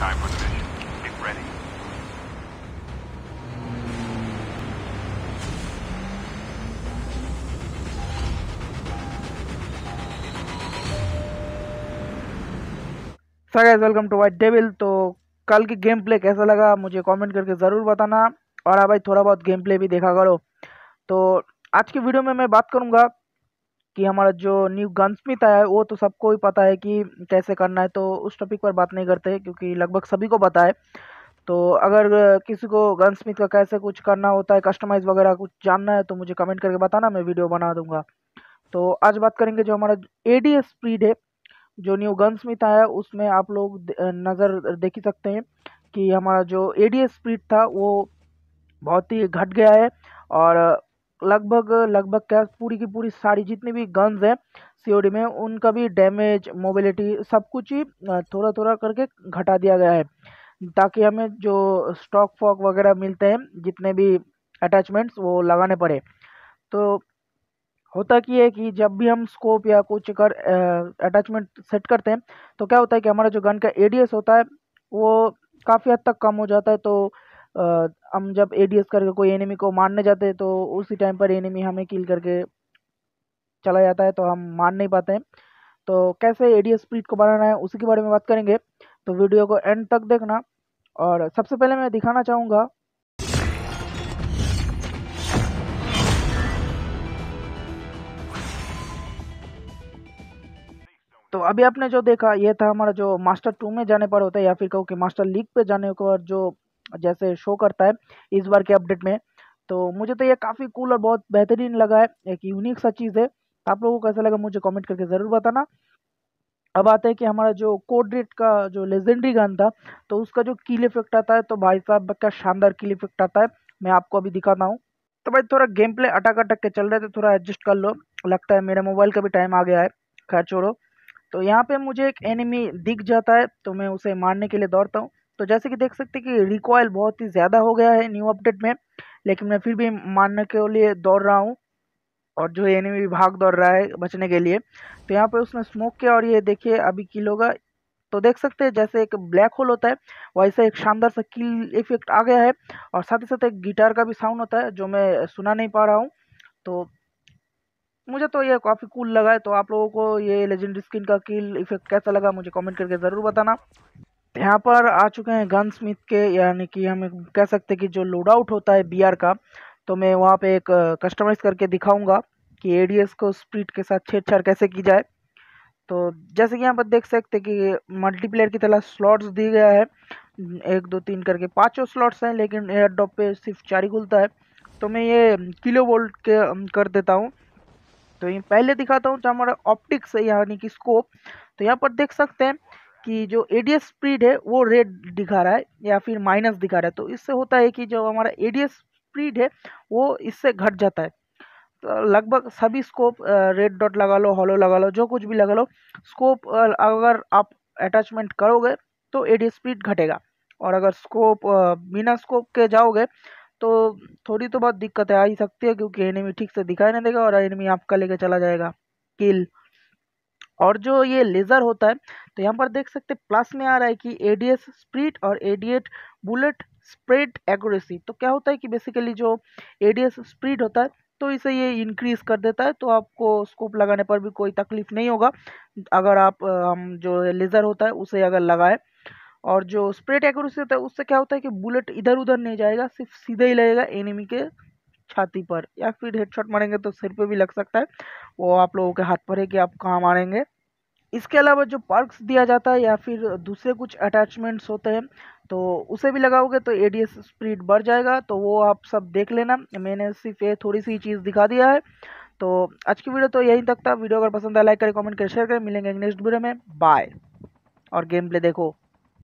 Time for the mission. Get ready. Sir guys welcome to White Devil तो कल की game play कैसा लगा मुझे कमेंट करके ज़रूर बताना और आप हाँ भाई थोड़ा बहुत गेम प्ले भी देखा करो तो आज की वीडियो में मैं बात करूंगा कि हमारा जो न्यू गन आया है वो तो सबको ही पता है कि कैसे करना है तो उस टॉपिक पर बात नहीं करते क्योंकि लगभग सभी को पता है तो अगर किसी को गन का कैसे कुछ करना होता है कस्टमाइज़ वगैरह कुछ जानना है तो मुझे कमेंट करके बताना मैं वीडियो बना दूंगा तो आज बात करेंगे जो हमारा ए डी एस स्पीड है जो न्यू गन आया है उसमें आप लोग नज़र देख ही सकते हैं कि हमारा जो ए डी एस स्पीड था वो बहुत ही घट गया है और लगभग लगभग क्या पूरी की पूरी सारी जितनी भी गन्स हैं सीओडी में उनका भी डैमेज मोबिलिटी सब कुछ ही थोड़ा थोड़ा करके घटा दिया गया है ताकि हमें जो स्टॉक फॉक वगैरह मिलते हैं जितने भी अटैचमेंट्स वो लगाने पड़े तो होता कि है कि जब भी हम स्कोप या कुछ कर अटैचमेंट सेट करते हैं तो क्या होता है कि हमारा जो गन का एडीएस होता है वो काफ़ी हद तक कम हो जाता है तो हम जब ए डी एस करके कोई एनिमी को मारने जाते हैं तो उसी टाइम पर एनिमी हमें किल करके चला जाता है तो हम मार नहीं पाते हैं तो कैसे ए डी एस स्पीड को बढ़ाना है उसी के बारे में बात करेंगे तो वीडियो को एंड तक देखना और सबसे पहले मैं दिखाना चाहूँगा तो अभी आपने जो देखा यह था हमारा जो मास्टर टू में जाने पर होता है या फिर कहो कि मास्टर लीग पे जाने पर जो जैसे शो करता है इस बार के अपडेट में तो मुझे तो ये काफ़ी कूल और बहुत बेहतरीन लगा है एक यूनिक सा चीज़ है आप लोगों को कैसा लगा मुझे कमेंट करके ज़रूर बताना अब आते हैं कि हमारा जो कोड रेट का जो लेजेंडरी गन था तो उसका जो किल इफेक्ट आता है तो भाई साहब का शानदार किल इफेक्ट आता है मैं आपको अभी दिखाता हूँ तो भाई थोड़ा गेम प्ले अटक अटक के चल रहे थे थोड़ा एडजस्ट कर लो लगता है मेरे मोबाइल का भी टाइम आ गया है खैर छोड़ो तो यहाँ पे मुझे एक एनिमी दिख जाता है तो मैं उसे मारने के लिए दौड़ता हूँ तो जैसे कि देख सकते हैं कि रिकॉयल बहुत ही ज़्यादा हो गया है न्यू अपडेट में लेकिन मैं फिर भी मानने के लिए दौड़ रहा हूँ और जो एनिमी भाग दौड़ रहा है बचने के लिए तो यहाँ पर उसने स्मोक किया और ये देखिए अभी किल होगा तो देख सकते हैं जैसे एक ब्लैक होल होता है वैसे एक शानदार सा किल इफेक्ट आ गया है और साथ ही साथ एक गिटार का भी साउंड होता है जो मैं सुना नहीं पा रहा हूँ तो मुझे तो ये काफ़ी कूल लगा है तो आप लोगों को ये लेजेंडरी स्किन का किल इफेक्ट कैसा लगा मुझे कमेंट करके ज़रूर बताना यहाँ पर आ चुके हैं गन स्मिथ के यानी कि हम कह सकते हैं कि जो लोड आउट होता है बीआर का तो मैं वहाँ पे एक कस्टमाइज़ करके दिखाऊंगा कि एडीएस को स्प्रीड के साथ छेड़छाड़ कैसे की जाए तो जैसे कि यहाँ पर देख सकते कि मल्टीप्लेयर की तरह स्लॉट्स दिए गया है एक दो तीन करके पाँचों स्लॉट्स हैं लेकिन एयर डॉप पर सिर्फ चार ही खुलता है तो मैं ये किलो वोल्ट के कर देता हूँ तो ये पहले दिखाता हूँ जो तो हमारा ऑप्टिक्स है यानी कि स्कोप तो यहाँ पर देख सकते हैं कि जो एडीएस स्प्रीड है वो रेड दिखा रहा है या फिर माइनस दिखा रहा है तो इससे होता है कि जो हमारा एस स्प्रीड है वो इससे घट जाता है तो लगभग सभी स्कोप रेड डॉट लगा लो हॉलो लगा लो जो कुछ भी लगा लो स्कोप अगर आप अटैचमेंट करोगे तो एडीएस स्पीड घटेगा और अगर स्कोप बिना स्कोप के जाओगे तो थोड़ी तो बहुत दिक्कतें आ ही सकती है क्योंकि एनिमी ठीक से दिखाई नहीं देगा और एनिमी आपका लेके चला जाएगा किल और जो ये लेज़र होता है तो यहाँ पर देख सकते प्लस में आ रहा है कि ए स्प्रीड और ए बुलेट स्प्रेड एक्यूरेसी तो क्या होता है कि बेसिकली जो ए डी एस स्प्रीड होता है तो इसे ये इंक्रीज़ कर देता है तो आपको स्कोप लगाने पर भी कोई तकलीफ़ नहीं होगा अगर आप हम जो लेज़र होता है उसे अगर लगाए और जो स्प्रेड एक्यूरेसी होता है उससे क्या होता है कि बुलेट इधर उधर नहीं जाएगा सिर्फ सीधे ही लगेगा एनिमी के छाती पर या फिर हेडशॉट मारेंगे तो सिर पे भी लग सकता है वो आप लोगों के हाथ पर है कि आप कहाँ मारेंगे इसके अलावा जो पर्क्स दिया जाता है या फिर दूसरे कुछ अटैचमेंट्स होते हैं तो उसे भी लगाओगे तो ए डी एस स्पीड बढ़ जाएगा तो वो आप सब देख लेना मैंने सिर्फ ये थोड़ी सी चीज़ दिखा दिया है तो आज की वीडियो तो यहीं तक था वीडियो अगर पसंद आया लाइक करें कमेंट करें शेयर करें मिलेंगे नेक्स्ट वीडियो में बाय और गेम प्ले देखो